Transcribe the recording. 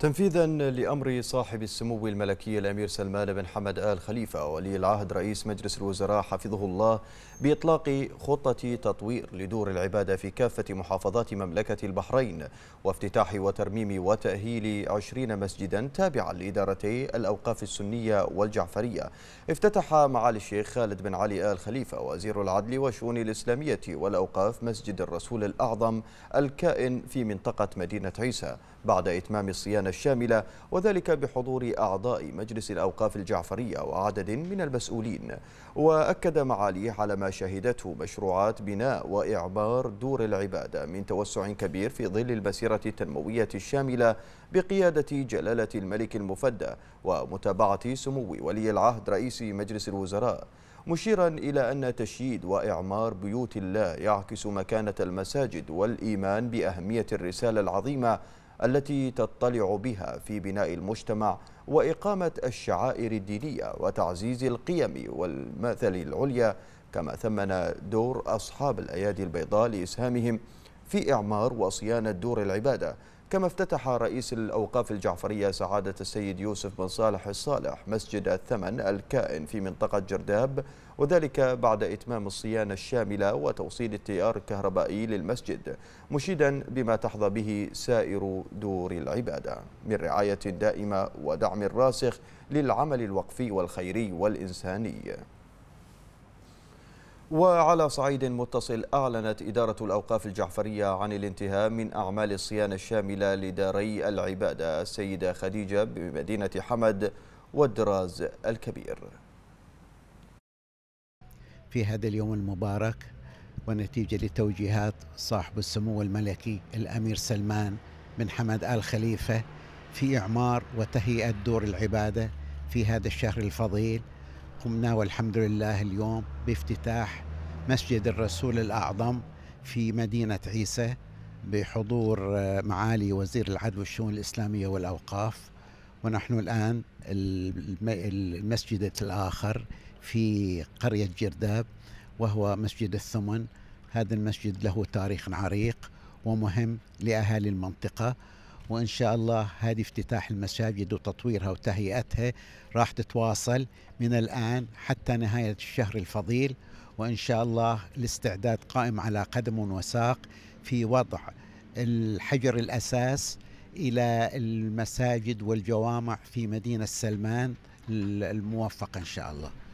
تنفيذا لأمر صاحب السمو الملكي الأمير سلمان بن حمد آل خليفة ولي العهد رئيس مجلس الوزراء حفظه الله بإطلاق خطة تطوير لدور العبادة في كافة محافظات مملكة البحرين وافتتاح وترميم وتأهيل 20 مسجدا تابعا لإدارتي الأوقاف السنية والجعفرية افتتح معالي الشيخ خالد بن علي آل خليفة وزير العدل والشؤون الإسلامية والأوقاف مسجد الرسول الأعظم الكائن في منطقة مدينة عيسى بعد إتمام الصيانة الشاملة وذلك بحضور أعضاء مجلس الأوقاف الجعفرية وعدد من المسؤولين وأكد معاليه على ما شهدته مشروعات بناء وإعمار دور العبادة من توسع كبير في ظل المسيرة التنموية الشاملة بقيادة جلالة الملك المفدى ومتابعة سمو ولي العهد رئيس مجلس الوزراء مشيرا إلى أن تشييد وإعمار بيوت الله يعكس مكانة المساجد والإيمان بأهمية الرسالة العظيمة التي تطلع بها في بناء المجتمع وإقامة الشعائر الدينية وتعزيز القيم والمثل العليا كما ثمن دور أصحاب الأيادي البيضاء لإسهامهم في إعمار وصيانة دور العبادة كما افتتح رئيس الأوقاف الجعفرية سعادة السيد يوسف بن صالح الصالح مسجد الثمن الكائن في منطقة جرداب وذلك بعد إتمام الصيانة الشاملة وتوصيل التيار الكهربائي للمسجد مشيدا بما تحظى به سائر دور العبادة من رعاية دائمة ودعم راسخ للعمل الوقفي والخيري والإنساني وعلى صعيد متصل أعلنت إدارة الأوقاف الجعفرية عن الانتهاء من أعمال الصيانة الشاملة لداري العبادة السيدة خديجة بمدينة حمد والدراز الكبير في هذا اليوم المبارك ونتيجة لتوجيهات صاحب السمو الملكي الأمير سلمان بن حمد آل خليفة في إعمار وتهيئة دور العبادة في هذا الشهر الفضيل قمنا والحمد لله اليوم بافتتاح مسجد الرسول الأعظم في مدينة عيسى بحضور آه، معالي وزير العدل والشؤون الإسلامية والأوقاف ونحن الآن المسجد الآخر في قرية جرداب وهو مسجد الثمن هذا المسجد له تاريخ عريق ومهم لأهالي المنطقة وإن شاء الله هذه افتتاح المساجد وتطويرها وتهيئتها راح تتواصل من الآن حتى نهاية الشهر الفضيل وإن شاء الله الاستعداد قائم على قدم وساق في وضع الحجر الأساس إلى المساجد والجوامع في مدينة سلمان الموفقة إن شاء الله